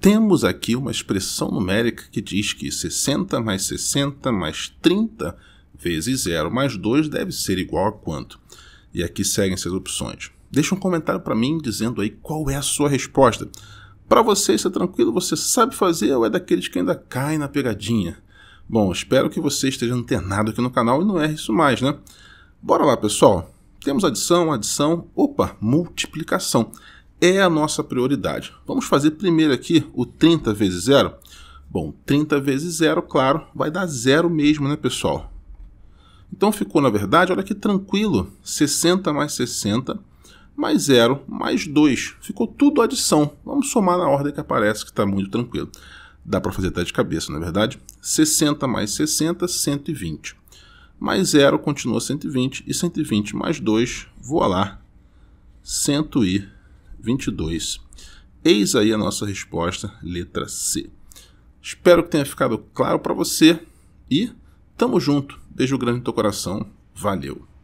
Temos aqui uma expressão numérica que diz que 60 mais 60 mais 30 vezes 0 mais 2 deve ser igual a quanto? E aqui seguem essas opções. Deixa um comentário para mim dizendo aí qual é a sua resposta. Para você, isso é tranquilo? Você sabe fazer ou é daqueles que ainda cai na pegadinha? Bom, espero que você esteja antenado aqui no canal e não erre isso mais, né? Bora lá, pessoal. Temos adição, adição, opa, multiplicação é a nossa prioridade. Vamos fazer primeiro aqui o 30 vezes 0? Bom, 30 vezes 0, claro, vai dar zero mesmo, né, pessoal? Então ficou, na verdade, olha que tranquilo, 60 mais 60 mais 0 mais 2. Ficou tudo adição. Vamos somar na ordem que aparece, que está muito tranquilo. Dá para fazer até de cabeça, na é verdade? 60 mais 60, 120. Mais 0 continua 120 e 120 mais 2, voa lá, 120. 22. Eis aí a nossa resposta, letra C. Espero que tenha ficado claro para você e tamo junto. Beijo grande no teu coração. Valeu.